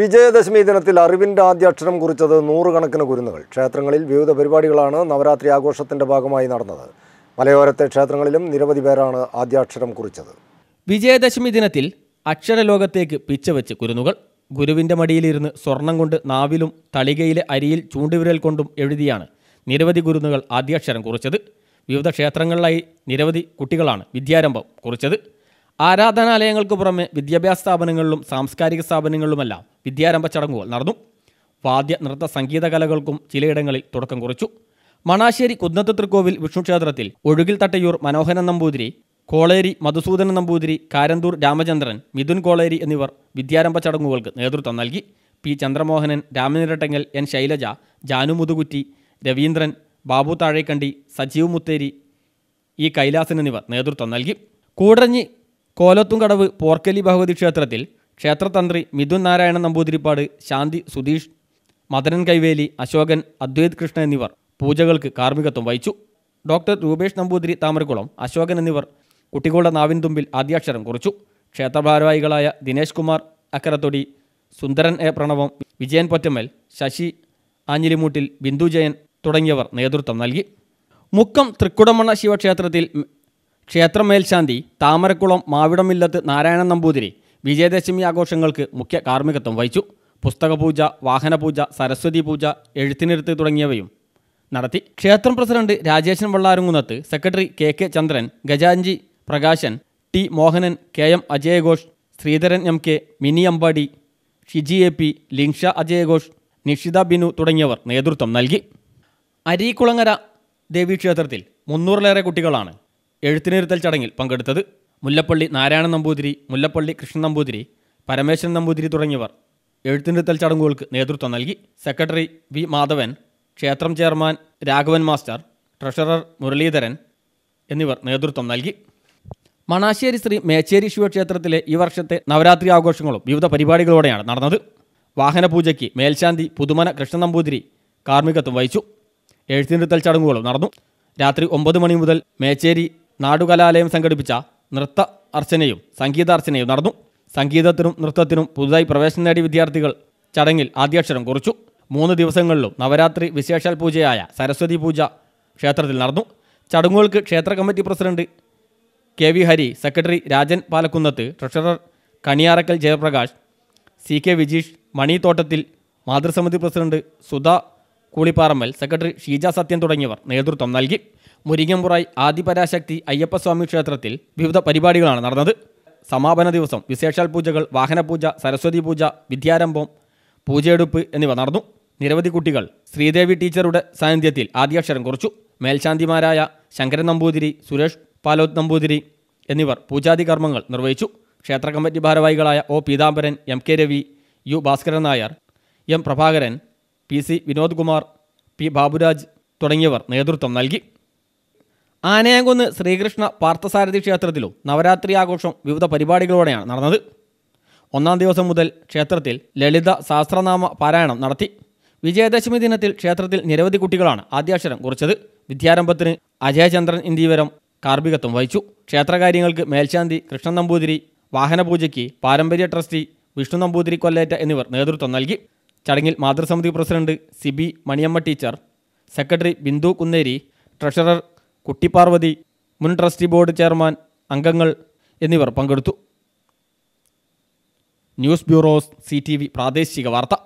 വിജയദശമി ദിനത്തിൽ അറിവിൻ്റെ ആദ്യ അക്ഷരം കുറിച്ചത് നൂറുകണക്കിന് കുരുന്നുകൾ ക്ഷേത്രങ്ങളിൽ വിവിധ പരിപാടികളാണ് നവരാത്രി ആഘോഷത്തിൻ്റെ ഭാഗമായി നടന്നത് മലയോരത്തെ ക്ഷേത്രങ്ങളിലും നിരവധി പേരാണ് ആദ്യാക്ഷരം കുറിച്ചത് വിജയദശമി ദിനത്തിൽ അക്ഷരലോകത്തേക്ക് പിച്ചവെച്ച് കുരുന്നുകൾ ഗുരുവിൻ്റെ മടിയിലിരുന്ന് സ്വർണം കൊണ്ട് നാവിലും തളികയിലെ അരിയിൽ ചൂണ്ടുവിരൽ കൊണ്ടും എഴുതിയാണ് നിരവധി ഗുരുന്നുകൾ ആദ്യാക്ഷരം കുറിച്ചത് വിവിധ ക്ഷേത്രങ്ങളിലായി നിരവധി കുട്ടികളാണ് വിദ്യാരംഭം കുറിച്ചത് ആരാധനാലയങ്ങൾക്ക് പുറമെ വിദ്യാഭ്യാസ സ്ഥാപനങ്ങളിലും സാംസ്കാരിക സ്ഥാപനങ്ങളിലുമെല്ലാം വിദ്യാരംഭ ചടങ്ങുകൾ നടന്നു വാദ്യ നൃത്ത സംഗീത കലകൾക്കും ചിലയിടങ്ങളിൽ തുടക്കം കുറിച്ചു മണാശ്ശേരി കുന്നത്ത് തൃക്കോവിൽ വിഷ്ണുക്ഷേത്രത്തിൽ ഒഴുകിൽ തട്ടയൂർ മനോഹരൻ നമ്പൂതിരി കോളേരി മധുസൂദന നമ്പൂതിരി കാരന്തൂർ രാമചന്ദ്രൻ മിഥുൻ കോളേരി എന്നിവർ വിദ്യാരംഭ ചടങ്ങുകൾക്ക് നേതൃത്വം നൽകി P Chandramohanan Ramanirattangal N Shailaja Janu Muthukutti Raveendran Babu Thazhekandi Sajeev Mutheri E Kailasan എന്നിവർ നേതൃത്വം നൽകി കൂടഞ്ഞി കോലത്തുംകടവ് പോർക്കലി ഭഗവതി ക്ഷേത്രത്തിൽ ക്ഷേത്രതന്ത്രി മിഥുൻ നാരായണ നമ്പൂതിരിപ്പാട് ശാന്തി സുധീഷ് മദനൻ കൈവേലി അശോകൻ അദ്വൈത് കൃഷ്ണ എന്നിവർ പൂജകൾക്ക് കാർമ്മികത്വം വഹിച്ചു ഡോക്ടർ രൂപേഷ് നമ്പൂതിരി താമരക്കുളം അശോകൻ എന്നിവർ കുട്ടികളുടെ നാവിൻ തുമ്പിൽ ആദ്യാക്ഷരം കുറിച്ചു ക്ഷേത്രഭാരവാഹികളായ ദിനേശ് കുമാർ അക്കരത്തൊടി സുന്ദരൻ എ പ്രണവം വിജയൻ പൊറ്റമ്മൽ ശശി ആഞ്ഞിലിമൂട്ടിൽ ബിന്ദു ജയൻ തുടങ്ങിയവർ നേതൃത്വം നൽകി മുക്കം തൃക്കുടമണ്ണ ശിവക്ഷേത്രത്തിൽ ക്ഷേത്രം മേൽശാന്തി താമരക്കുളം മാവിടമില്ലത്ത് നാരായണൻ നമ്പൂതിരി വിജയദശമി ആഘോഷങ്ങൾക്ക് മുഖ്യ കാർമ്മികത്വം വഹിച്ചു പുസ്തകപൂജ വാഹനപൂജ സരസ്വതി പൂജ എഴുത്തിനിരുത്ത് തുടങ്ങിയവയും നടത്തി ക്ഷേത്രം president രാജേശൻ വള്ളാരുങ്കുന്നത്ത് secretary K K Chandran ഗജാൻജി Prakashan T Mohanan K M അജയഘോഷ് Sreedharan M K mini Ambadi Shiji A P ലിങ്ഷ അജയഘോഷ് Nishitha Binu തുടങ്ങിയവർ നേതൃത്വം നൽകി അരീക്കുളങ്ങര ദേവീക്ഷേത്രത്തിൽ മുന്നൂറിലേറെ കുട്ടികളാണ് എഴുത്തിനിരുത്തൽ ചടങ്ങിൽ പങ്കെടുത്തത് മുല്ലപ്പള്ളി നാരായണൻ നമ്പൂതിരി മുല്ലപ്പള്ളി കൃഷ്ണൻ നമ്പൂതിരി പരമേശ്വരൻ നമ്പൂതിരി തുടങ്ങിയവർ എഴുത്തിനിരുത്തൽ ചടങ്ങുകൾക്ക് നേതൃത്വം നൽകി സെക്രട്ടറി വി മാധവൻ ക്ഷേത്രം chairman Raghavan master treasurer Muraleedharan എന്നിവർ നേതൃത്വം നൽകി മണാശ്ശേരി ശ്രീ മേച്ചേരി ശിവക്ഷേത്രത്തിലെ ഈ വർഷത്തെ നവരാത്രി ആഘോഷങ്ങളും വിവിധ പരിപാടികളോടെയാണ് നടന്നത് വാഹനപൂജയ്ക്ക് മേൽശാന്തി പുതുമന കൃഷ്ണൻ നമ്പൂതിരി കാർമ്മികത്വം വഹിച്ചു എഴുത്തിനിരുത്തൽ ചടങ്ങുകളും നടന്നു രാത്രി ഒമ്പത് മണി മുതൽ മേച്ചേരി നാടുകലാലയം സംഘടിപ്പിച്ച നൃത്ത അർച്ചനയും സംഗീതാർച്ചനയും നടന്നു സംഗീതത്തിനും നൃത്തത്തിനും പുതുതായി പ്രവേശനം നേടിയ വിദ്യാർത്ഥികൾ ചടങ്ങിൽ ആദ്യാക്ഷരം കുറിച്ചു മൂന്ന് ദിവസങ്ങളിലും നവരാത്രി വിശേഷാൽ പൂജയായ സരസ്വതി പൂജ ക്ഷേത്രത്തിൽ നടന്നു ചടങ്ങുകൾക്ക് ക്ഷേത്ര committee president K V Hari secretary Rajan Palakkunnath treasurer Kaniyarakkal Jayaprakash C K Vijeesh Mani Thottathil മാതൃസമിതി പ്രസിഡന്റ് സുധ കൂളിപ്പാറമ്മൽ സെക്രട്ടറി ഷീജ സത്യൻ തുടങ്ങിയവർ നേതൃത്വം നൽകി മുരിങ്ങമ്പുറായി ആദിപരാശക്തി അയ്യപ്പസ്വാമി ക്ഷേത്രത്തിൽ വിവിധ പരിപാടികളാണ് നടന്നത് സമാപന ദിവസം വിശേഷാൽ പൂജകൾ വാഹനപൂജ സരസ്വതി പൂജ വിദ്യാരംഭം പൂജയെടുപ്പ് എന്നിവ നടന്നു നിരവധി കുട്ടികൾ ശ്രീദേവി ടീച്ചറുടെ സാന്നിധ്യത്തിൽ ആദ്യാക്ഷരം കുറിച്ചു മേൽശാന്തിമാരായ ശങ്കരൻ നമ്പൂതിരി സുരേഷ് പാലോത് നമ്പൂതിരി എന്നിവർ പൂജാതി കർമ്മങ്ങൾ നിർവഹിച്ചു ക്ഷേത്ര കമ്മിറ്റി ഭാരവാഹികളായ O Peethambaran M K Ravi U Bhaskaran Nair M Prabhakaran P C Vinod Kumar P Baburaj തുടങ്ങിയവർ നേതൃത്വം നൽകി ആനയാങ്കുന്ന് ശ്രീകൃഷ്ണ പാർത്ഥസാരഥി ക്ഷേത്രത്തിലും നവരാത്രി ആഘോഷം വിവിധ പരിപാടികളോടെയാണ് നടന്നത് ഒന്നാം ദിവസം മുതൽ ക്ഷേത്രത്തിൽ ലളിത സഹസ്രനാമ പാരായണം നടത്തി വിജയദശമി ദിനത്തിൽ ക്ഷേത്രത്തിൽ നിരവധി കുട്ടികളാണ് ആദ്യാക്ഷരം കുറിച്ചത് വിദ്യാരംഭത്തിന് അജയചന്ദ്രൻ ഇന്ദീവരം കാർമ്മികത്വം വഹിച്ചു ക്ഷേത്രകാര്യങ്ങൾക്ക് മേൽശാന്തി കൃഷ്ണൻ നമ്പൂതിരി വാഹനപൂജയ്ക്ക് പാരമ്പര്യ ട്രസ്റ്റി വിഷ്ണു നമ്പൂതിരി കൊല്ലേറ്റ എന്നിവർ നേതൃത്വം നൽകി ചടങ്ങിൽ മാതൃസമിതി president Sibi Maniyamma teacher secretary Bindu Kunneri treasurer Kuttiparvathi മുൻ ട്രസ്റ്റി ബോർഡ് ചെയർമാൻ അംഗങ്ങൾ എന്നിവർ പങ്കെടുത്തു ന്യൂസ് ബ്യൂറോസ് സി പ്രാദേശിക വാർത്ത